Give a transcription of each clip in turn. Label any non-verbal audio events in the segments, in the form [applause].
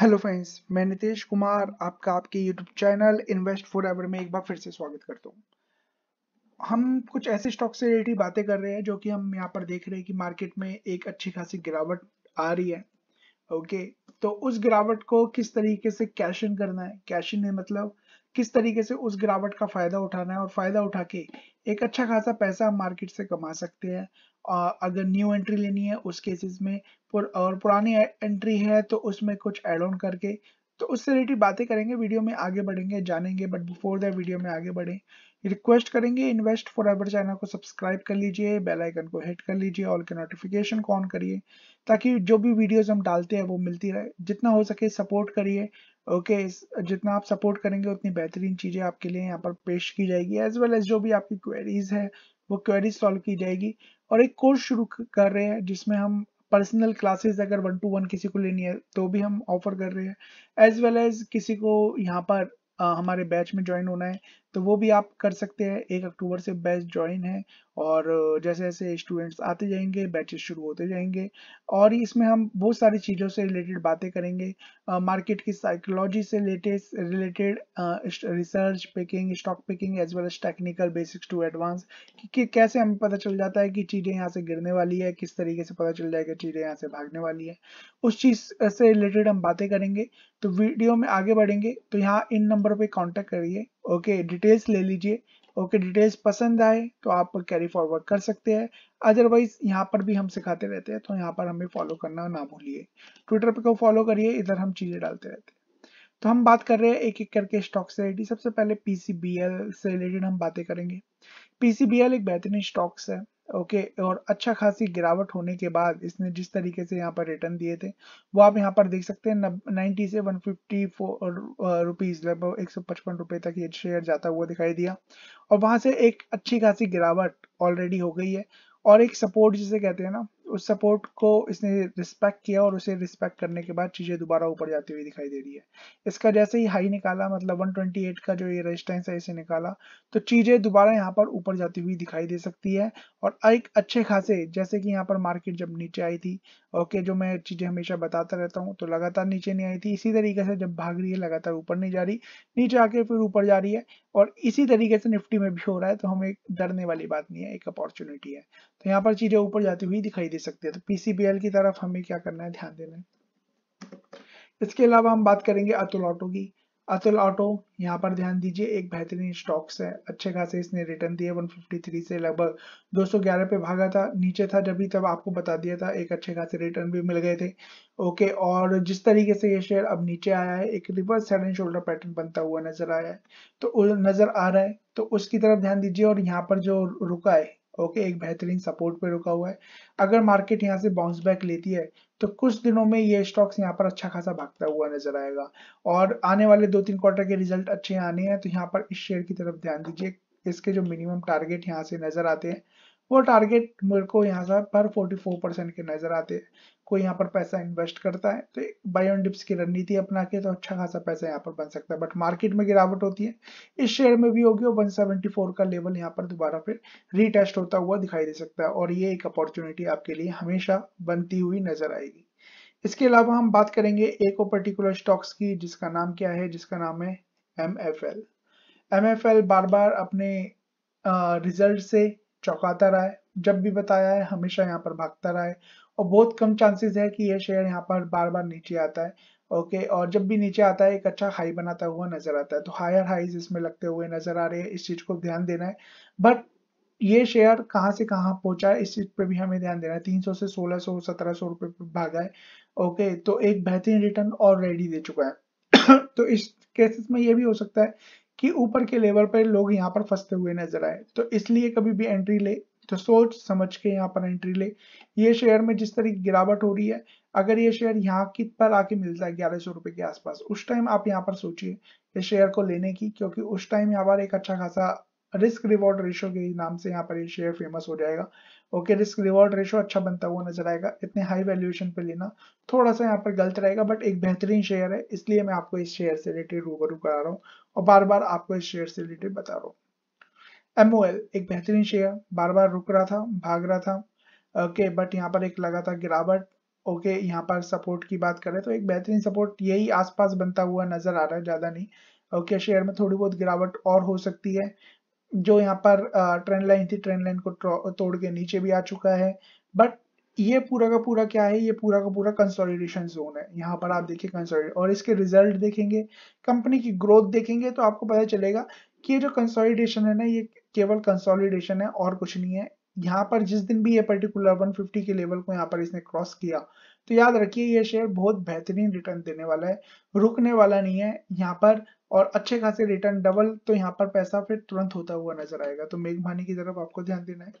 hello friends मैं नितेश कुमार आपका आपके YouTube channel invest forever में एक बार फिर से स्वागत करता हूँ हम कुछ ऐसे स्टॉक से रिलेटेड बातें कर रहे हैं जो कि हम यहाँ पर देख रहे हैं कि मार्केट में एक अच्छी खासी गिरावट आ रही है ओके तो उस गिरावट को किस तरीके से कैश इन करना है कैश इन मतलब किस तरीके से उस गिरावट का फायदा उठाना है और फायदा उठा के एक अच्छा खासा पैसा हम मार्केट से कमा सकते हैं अगर न्यू एंट्री लेनी है उस केसेस में पुर, और पुरानी एंट्री है तो उसमें कुछ एड ऑन करके तो उससे रिलेटेड बातें करेंगे वीडियो में आगे बढ़ेंगे जानेंगे बट बिफोर दैट वीडियो में आगे बढ़ें रिक्वेस्ट करेंगे इन्वेस्ट फॉर एवर चैनल को सब्सक्राइब कर लीजिए बेल आइकन को हिट कर लीजिए ऑल के नोटिफिकेशन को ऑन करिए ताकि जो भी वीडियोस हम डालते हैं वो मिलती रहे जितना हो सके सपोर्ट करिए ओके जितना आप सपोर्ट करेंगे उतनी बेहतरीन चीज़ें आपके लिए यहाँ पर पेश की जाएगी एज वेल एज जो भी आपकी क्वेरीज है वो क्वेरीज सॉल्व की जाएगी और एक कोर्स शुरू कर रहे हैं जिसमें हम पर्सनल क्लासेस अगर वन टू वन किसी को लेनी है तो भी हम ऑफर कर रहे हैं एज वेल एज किसी को यहाँ पर आ, हमारे बैच में ज्वाइन होना है तो वो भी आप कर सकते हैं एक अक्टूबर से बैच ज्वाइन है और जैसे जैसे स्टूडेंट्स आते जाएंगे बैचेस शुरू होते जाएंगे और इसमें हम बहुत सारी चीज़ों से रिलेटेड बातें करेंगे मार्केट की साइकोलॉजी से latest related research picking stock picking as well as technical basics to advance कि कैसे हमें पता चल जाता है कि चीज़ें यहाँ से गिरने वाली है किस तरीके से पता चल जाएगा चीज़ें यहाँ से भागने वाली है उस चीज़ से रिलेटेड हम बातें करेंगे तो वीडियो में आगे बढ़ेंगे तो यहाँ इन नंबर पर कॉन्टैक्ट करिए ओके डिटेल्स ले लीजिए ओके डिटेल्स पसंद आए तो आप कैरी फॉरवर्ड कर सकते हैं अदरवाइज यहाँ पर भी हम सिखाते रहते हैं तो यहाँ पर हमें फॉलो करना ना भूलिए ट्विटर पर को फॉलो करिए इधर हम चीज़ें डालते रहते हैं तो हम बात कर रहे हैं एक एक करके स्टॉक से रिलेटेड सबसे पहले पीसीबीएल से रिलेटेड हम बातें करेंगे पीसीबीएल एक बेहतरीन स्टॉक्स है ओके okay, और अच्छा खासी गिरावट होने के बाद इसने जिस तरीके से यहाँ पर रिटर्न दिए थे वो आप यहाँ पर देख सकते हैं नाइनटी से वन फिफ्टी फोर रुपीज लगभग एक सौ पचपन रुपए तक ये शेयर जाता हुआ दिखाई दिया और वहां से एक अच्छी खासी गिरावट ऑलरेडी हो गई है और एक सपोर्ट जिसे कहते हैं ना उस सपोर्ट को इसने रिस्पेक्ट किया और उसे रिस्पेक्ट करने के बाद चीज़ें दोबारा ऊपर जाती हुई दिखाई दे रही है इसका जैसे ही हाई निकाला मतलब 128 का जो ये रेजिस्टेंस है इसे निकाला तो चीज़ें दोबारा यहाँ पर ऊपर जाती हुई दिखाई दे सकती है और एक अच्छे खासे जैसे कि यहाँ पर मार्केट जब नीचे आई थी ओके जो मैं चीज़ें हमेशा बताता रहता हूँ तो लगातार नीचे नहीं आई थी इसी तरीके से जब भाग रही है लगातार ऊपर नहीं जा रही नीचे आके फिर ऊपर जा रही है और इसी तरीके से निफ्टी में भी हो रहा है तो हमें डरने वाली बात नहीं है एक अपॉर्चुनिटी है तो यहाँ पर चीज़ें ऊपर जाती हुई दिखाई दे सकती है तो पीसीबीएल की तरफ हमें क्या करना है ध्यान देना है इसके अलावा हम बात करेंगे अतुल ऑटो की अतुल ऑटो यहाँ पर ध्यान दीजिए एक बेहतरीन स्टॉक्स है अच्छे खासे इसने रिटर्न दिए 153 से लगभग 211 पे भागा था नीचे था जब भी तब आपको बता दिया था एक अच्छे खासे रिटर्न भी मिल गए थे ओके और जिस तरीके से ये शेयर अब नीचे आया है एक reverse head and shoulder pattern बनता हुआ नजर आया है तो नजर आ रहा है तो उसकी तरफ ध्यान दीजिए और यहाँ पर जो रुका है ओके okay, एक बेहतरीन सपोर्ट पे रुका हुआ है अगर मार्केट यहाँ से बाउंस बैक लेती है तो कुछ दिनों में ये स्टॉक्स यहाँ पर अच्छा खासा भागता हुआ नजर आएगा और आने वाले दो तीन क्वार्टर के रिजल्ट अच्छे आने हैं तो यहाँ पर इस शेयर की तरफ ध्यान दीजिए इसके जो मिनिमम टारगेट यहाँ से नजर आते हैं वो टारगेट मेरे को यहाँ पर 44 परसेंट के नजर आते हैं कोई यहाँ पर पैसा इन्वेस्ट करता है तो बाई ऑन डिप्स की रणनीति अपना के तो अच्छा खासा पैसा यहाँ पर बन सकता है बट मार्केट में गिरावट होती है इस शेयर में भी होगी और 174 का लेवल यहाँ पर दोबारा फिर रीटेस्ट होता हुआ दिखाई दे सकता है और ये एक अपॉर्चुनिटी आपके लिए हमेशा बनती हुई नजर आएगी इसके अलावा हम बात करेंगे एक और पर्टिकुलर स्टॉक्स की जिसका नाम क्या है जिसका नाम है M F L M F L बार बार अपने रिजल्ट से चौंकाता रहा है जब भी बताया है हमेशा यहाँ पर भागता रहा है और बहुत कम चांसेस है कि यह शेयर यहाँ पर बार बार नीचे आता है ओके okay, और जब भी नीचे आता है एक अच्छा हाई बनाता हुआ नजर आता है तो हायर हाईज इसमें लगते हुए नजर आ रहे हैं इस चीज को ध्यान देना है बट ये शेयर कहाँ से कहाँ पहुंचा है इस चीज पे भी हमें ध्यान देना है 300 से 1600 1700 रुपए भागा है ओके okay, तो एक बेहतरीन रिटर्न ऑलरेडी दे चुका है [coughs] तो इस केसेस में यह भी हो सकता है कि ऊपर के लेवल पर लोग यहाँ पर फंसते हुए नजर आए तो इसलिए कभी भी एंट्री ले तो सोच समझ के यहाँ पर एंट्री ले ये शेयर में जिस तरह की गिरावट हो रही है अगर ये शेयर यहाँ की पर आके मिलता है ग्यारह सौ रुपए के आसपास उस टाइम आप यहाँ पर सोचिए इस शेयर को लेने की क्योंकि उस टाइम यहाँ पर एक अच्छा खासा रिस्क रिवॉर्ड रेशो के नाम से यहाँ पर ये शेयर फेमस हो जाएगा ओके रिस्क रिवॉर्ड रेशो अच्छा बनता हुआ नजर आएगा इतने हाई वैल्यूएशन पे लेना थोड़ा सा यहाँ पर गलत रहेगा बट एक बेहतरीन शेयर है इसलिए मैं आपको इस शेयर से रिलेटेड रूबरू करा रहा हूँ और बार बार आपको इस शेयर से रिलेटेड बता रहा हूँ एमओएल एक बेहतरीन शेयर बार बार रुक रहा था भाग रहा था ओके बट यहाँ पर एक लगा था गिरावट ओके यहाँ पर सपोर्ट की बात करें तो एक बेहतरीन सपोर्ट यही आसपास बनता हुआ नजर आ रहा है ज्यादा नहीं ओके शेयर में थोड़ी बहुत गिरावट और हो सकती है जो यहाँ पर ट्रेंड लाइन थी ट्रेंड लाइन को तोड़ के नीचे भी आ चुका है बट ये पूरा का पूरा क्या है ये पूरा का पूरा कंसोलिडेशन जोन है यहाँ पर आप देखिए कंसोलिडेट और इसके रिजल्ट देखेंगे कंपनी की ग्रोथ देखेंगे तो आपको पता चलेगा कि ये जो कंसोलिडेशन है ना ये केवल कंसोलिडेशन है और कुछ नहीं है यहाँ पर जिस दिन भी ये पर्टिकुलर 150 के लेवल को यहाँ पर इसने क्रॉस किया तो याद रखिए ये शेयर बहुत बेहतरीन रिटर्न देने वाला है रुकने वाला नहीं है यहाँ पर और अच्छे खासे रिटर्न डबल तो यहाँ पर पैसा फिर तुरंत होता हुआ नजर आएगा तो मेघमानी की तरफ आपको ध्यान देना है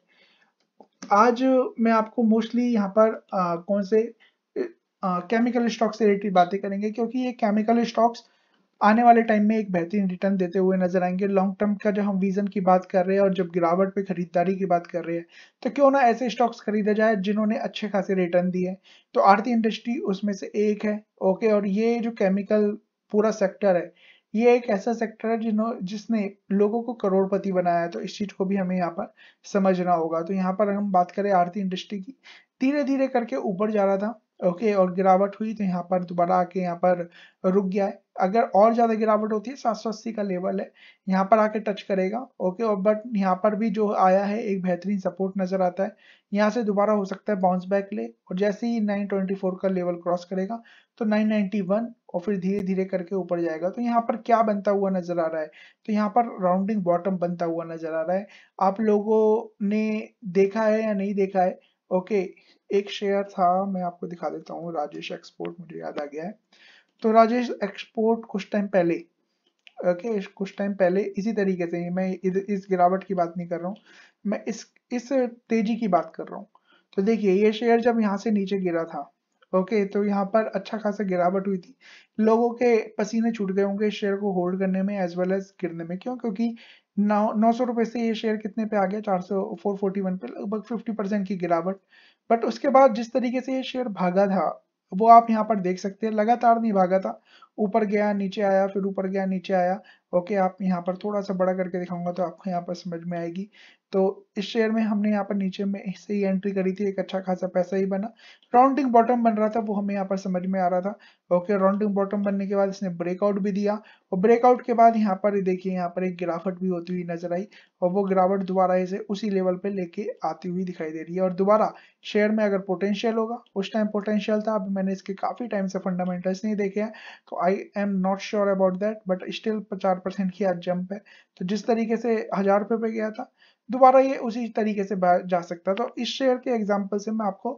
आज मैं आपको मोस्टली यहाँ पर आ, कौन से केमिकल स्टॉक से रिलेटेड बातें करेंगे क्योंकि ये केमिकल स्टॉक्स आने वाले टाइम में एक बेहतरीन रिटर्न देते हुए नजर आएंगे लॉन्ग टर्म का जो हम विजन की बात कर रहे हैं और जब गिरावट पे खरीदारी की बात कर रहे हैं तो क्यों ना ऐसे स्टॉक्स खरीदे जाए जिन्होंने अच्छे खासे रिटर्न दिए तो आरती इंडस्ट्री उसमें से एक है ओके और ये जो केमिकल पूरा सेक्टर है ये एक ऐसा सेक्टर है जिन्हों जिसने लोगों को करोड़पति बनाया है तो इस चीज को भी हमें यहाँ पर समझना होगा तो यहाँ पर हम बात करें आरती इंडस्ट्री की धीरे धीरे करके ऊपर जा रहा था ओके और गिरावट हुई तो यहाँ पर दोबारा आके यहाँ पर रुक गया है अगर और ज्यादा गिरावट होती है सात सौ अस्सी का लेवल है यहाँ पर आके टच करेगा ओके और बट यहाँ पर भी जो आया है एक बेहतरीन सपोर्ट नजर आता है यहाँ से दोबारा हो सकता है बाउंस बैक ले और जैसे ही नाइन ट्वेंटी फोर का लेवल क्रॉस करेगा तो नाइन नाइनटी वन और फिर धीरे धीरे करके ऊपर जाएगा तो यहाँ पर क्या बनता हुआ नजर आ रहा है तो यहाँ पर राउंडिंग बॉटम बनता हुआ नजर आ रहा है आप लोगों ने देखा है या नहीं देखा है ओके एक शेयर था मैं आपको दिखा देता हूँ राजेश एक्सपोर्ट मुझे याद आ गया है तो राजेश एक्सपोर्ट कुछ टाइम पहले ओके कुछ टाइम पहले इसी तरीके से मैं इस गिरावट की बात नहीं कर रहा हूँ मैं इस इस तेजी की बात कर रहा हूँ तो देखिए ये शेयर जब यहाँ से नीचे गिरा था ओके तो यहाँ पर अच्छा खासा गिरावट हुई थी लोगों के पसीने छूट गए होंगे इस शेयर को होल्ड करने में एज वेल एज गिरने में क्यों क्योंकि नौ नौ सौ रुपए से ये शेयर कितने पे आ गया चार सौ फोर फोर्टी वन पे लगभग फिफ्टी परसेंट की गिरावट बट उसके बाद जिस तरीके से ये शेयर भागा था वो आप यहाँ पर देख सकते हैं लगातार नहीं भागा था ऊपर गया नीचे आया फिर ऊपर गया नीचे आया ओके आप यहाँ पर थोड़ा सा बड़ा करके दिखाऊंगा तो आपको यहाँ पर समझ में आएगी तो इस शेयर में हमने यहाँ पर नीचे में से ही एंट्री करी थी एक अच्छा खासा पैसा ही बना राउंडिंग बॉटम बन रहा था वो हमें यहाँ पर समझ में आ रहा था ओके राउंडिंग बॉटम बनने के बाद इसने ब्रेकआउट भी दिया और ब्रेकआउट के बाद यहाँ पर देखिए यहाँ पर एक गिरावट भी होती हुई नजर आई और वो गिरावट दोबारा इसे उसी लेवल पे लेके आती हुई दिखाई दे रही है और दोबारा शेयर में अगर पोटेंशियल होगा उस टाइम पोटेंशियल था अभी मैंने इसके काफी टाइम से फंडामेंटल्स नहीं देखे हैं तो I am not sure about that but still चार परसेंट की आज जंप है तो जिस तरीके से हजार रुपये पे गया था दोबारा ये उसी तरीके से जा सकता है तो इस शेयर के एग्जाम्पल से मैं आपको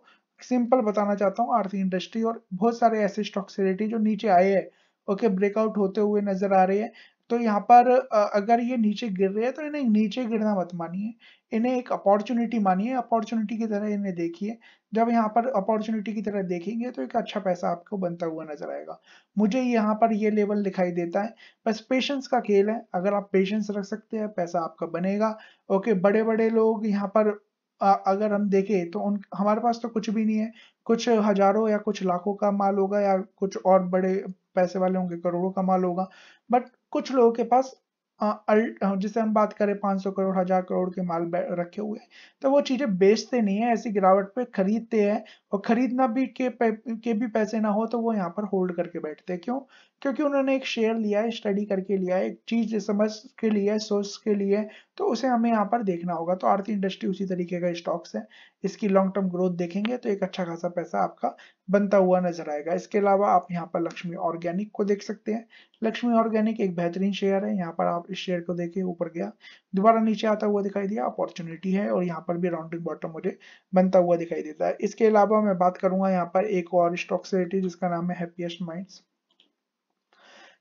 सिंपल बताना चाहता हूँ आरती इंडस्ट्री और बहुत सारे ऐसे स्टॉक्स रिलेटेड जो नीचे आए हैं ओके ब्रेकआउट होते हुए नजर आ रहे हैं तो यहाँ पर अगर ये नीचे गिर रहे हैं तो इन्हें नीचे गिरना मत मानिए इन्हें एक अपॉर्चुनिटी मानिए अपॉर्चुनिटी की तरह इन्हें देखिए जब यहाँ पर अपॉर्चुनिटी की तरह देखेंगे तो एक अच्छा पैसा आपको बनता हुआ नजर आएगा मुझे यहाँ पर ये लेवल दिखाई देता है बस पेशेंस का खेल है अगर आप पेशेंस रख सकते हैं पैसा आपका बनेगा ओके बड़े बड़े लोग यहाँ पर अगर हम देखें तो उन हमारे पास तो कुछ भी नहीं है कुछ हजारों या कुछ लाखों का माल होगा या कुछ और बड़े पैसे वाले होंगे करोड़ों का माल होगा बट कुछ लोगों के पास जिसे हम बात करें पांच सौ करोड़ हजार करोड़ के माल रखे हुए हैं तो वो चीजें बेचते नहीं है ऐसी गिरावट पे खरीदते हैं और खरीदना भी के, के भी पैसे ना हो तो वो यहाँ पर होल्ड करके बैठते हैं क्यों क्योंकि उन्होंने एक शेयर लिया है स्टडी करके लिया है एक चीज समझ के लिए सोच के लिए तो उसे हमें यहाँ पर देखना होगा तो आरती इंडस्ट्री उसी तरीके का स्टॉक्स है इसकी लॉन्ग टर्म ग्रोथ देखेंगे तो एक अच्छा खासा पैसा आपका बनता हुआ नजर आएगा इसके अलावा आप यहाँ पर लक्ष्मी ऑर्गेनिक को देख सकते हैं लक्ष्मी ऑर्गेनिक एक बेहतरीन शेयर है यहाँ पर आप इस शेयर को देखे ऊपर गया दोबारा नीचे आता हुआ दिखाई दिया अपॉर्चुनिटी है और यहाँ पर भी राउंडिंग बॉटम मुझे बनता हुआ दिखाई देता है इसके अलावा मैं बात करूंगा यहाँ पर एक और स्टॉक से जिसका नाम है हैप्पीएस्ट माइंड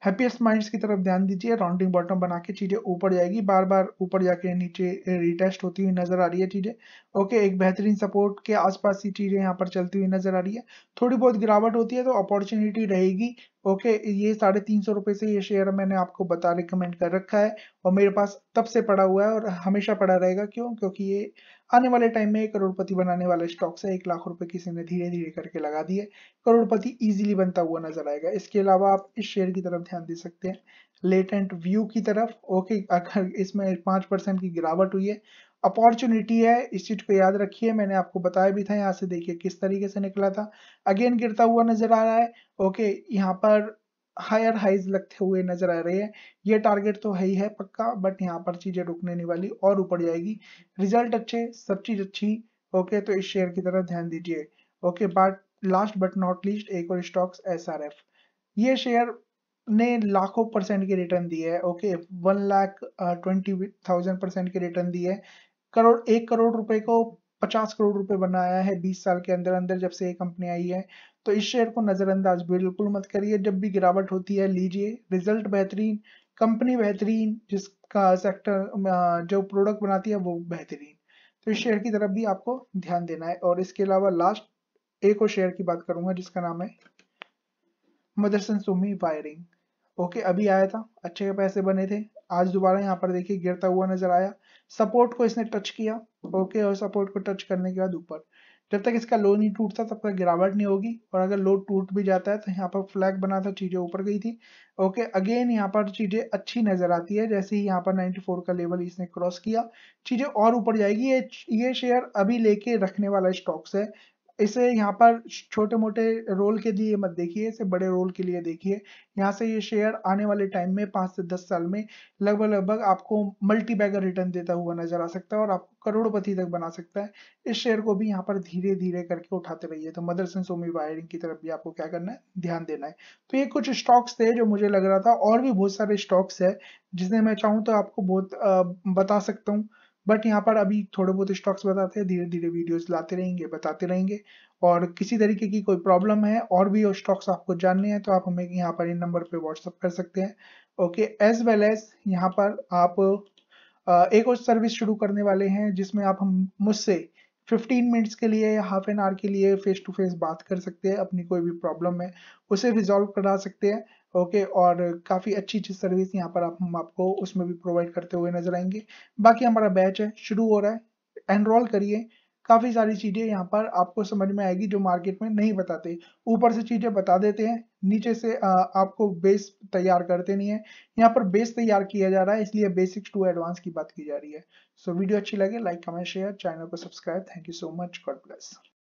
हैप्पीएस्ट माइंड्स की तरफ ध्यान दीजिए राउंडिंग बॉटम बना के चीज़ें ऊपर जाएगी बार बार ऊपर जाके नीचे रिटेस्ट होती हुई नजर आ रही है चीज़ें ओके एक बेहतरीन सपोर्ट के आसपास ही चीज़ें यहाँ पर चलती हुई नजर आ रही है थोड़ी बहुत गिरावट होती है तो अपॉर्चुनिटी रहेगी ओके ये साढ़े तीन सौ रुपये से ये शेयर मैंने आपको बता रिकमेंड कर रखा है और मेरे पास तब से पड़ा हुआ है और हमेशा पड़ा रहेगा क्यों क्योंकि ये आने वाले टाइम में करोड़पति बनाने वाले स्टॉक से एक लाख रुपए किसी ने धीरे धीरे करके लगा दिए करोड़पति इजीली बनता हुआ नजर आएगा इसके अलावा आप इस शेयर की तरफ ध्यान दे सकते हैं लेटेंट व्यू की तरफ ओके अगर इसमें पांच परसेंट की गिरावट हुई है अपॉर्चुनिटी है इस चीज को याद रखिए मैंने आपको बताया भी था यहाँ से देखिए किस तरीके से निकला था अगेन गिरता हुआ नजर आ रहा है ओके यहाँ पर हायर हाइज लगते हुए नजर आ रही है ये टारगेट तो है ही है पक्का बट यहाँ पर चीजें रुकने नहीं वाली और ऊपर जाएगी रिजल्ट अच्छे सब चीज अच्छी ओके तो इस शेयर की तरफ ध्यान दीजिए okay but last but not least एक और स्टॉक्स एस आर एफ ये शेयर ने लाखों परसेंट के रिटर्न दिए है okay one lakh twenty thousand percent के रिटर्न दिए है करोड़ एक करोड़ रुपए को पचास करोड़ रुपए बनाया है बीस साल के अंदर अंदर जब से ये कंपनी आई है तो इस शेयर को नज़रअंदाज बिल्कुल मत करिए जब भी गिरावट होती है लीजिए रिजल्ट बेहतरीन कंपनी बेहतरीन जिसका सेक्टर जो प्रोडक्ट बनाती है वो बेहतरीन तो इस शेयर की तरफ भी आपको ध्यान देना है और इसके अलावा लास्ट एक और शेयर की बात करूंगा जिसका नाम है मदरसन सुमी वायरिंग ओके अभी आया था अच्छे पैसे बने थे आज दोबारा यहाँ पर देखिए गिरता हुआ नजर आया सपोर्ट को इसने टच किया ओके और सपोर्ट को टच करने के बाद ऊपर जब तक इसका लो नहीं टूटता तब तक गिरावट नहीं होगी और अगर लो टूट भी जाता है तो यहाँ पर फ्लैग बना था चीज़ें ऊपर गई थी ओके अगेन यहाँ पर चीज़ें अच्छी नज़र आती है जैसे ही यहाँ पर 94 का लेवल इसने क्रॉस किया चीज़ें और ऊपर जाएगी ये ये शेयर अभी लेके रखने वाला स्टॉक्स है इसे यहाँ पर छोटे मोटे रोल के लिए मत देखिए इसे बड़े रोल के लिए देखिए यहाँ से ये शेयर आने वाले टाइम में पाँच से दस साल में लगभग लगभग आपको मल्टी बैगर रिटर्न देता हुआ नजर आ सकता है और आपको करोड़पति तक बना सकता है इस शेयर को भी यहाँ पर धीरे धीरे करके उठाते रहिए तो मदरसन सोमी वायरिंग की तरफ भी आपको क्या करना है ध्यान देना है तो ये कुछ स्टॉक्स थे जो मुझे लग रहा था और भी बहुत सारे स्टॉक्स है जिसने मैं चाहूँ तो आपको बहुत बता सकता हूँ बट यहाँ पर अभी थोड़े बहुत स्टॉक्स बताते हैं धीरे धीरे वीडियोस लाते रहेंगे बताते रहेंगे और किसी तरीके की कोई प्रॉब्लम है और भी स्टॉक्स आपको जानने हैं तो आप हमें यहाँ पर इन नंबर पर व्हाट्सअप कर सकते हैं ओके एज वेल एज यहाँ पर आप एक और सर्विस शुरू करने वाले हैं जिसमें आप हम मुझसे 15 मिनट्स के लिए या हाफ एन आवर के लिए फेस टू फेस बात कर सकते हैं अपनी कोई भी प्रॉब्लम है उसे रिजॉल्व करा सकते हैं ओके और काफ़ी अच्छी अच्छी सर्विस यहाँ पर आप हम आपको उसमें भी प्रोवाइड करते हुए नजर आएंगे बाकी हमारा बैच है शुरू हो रहा है एनरोल करिए काफ़ी सारी चीज़ें यहाँ पर आपको समझ में आएगी जो मार्केट में नहीं बताते ऊपर से चीज़ें बता देते हैं नीचे से आपको बेस तैयार करते नहीं है यहाँ पर बेस तैयार किया जा रहा है इसलिए बेसिक्स टू एडवांस की बात की जा रही है सो so, वीडियो अच्छी लगे लाइक कमेंट शेयर चैनल को subscribe thank you so much God bless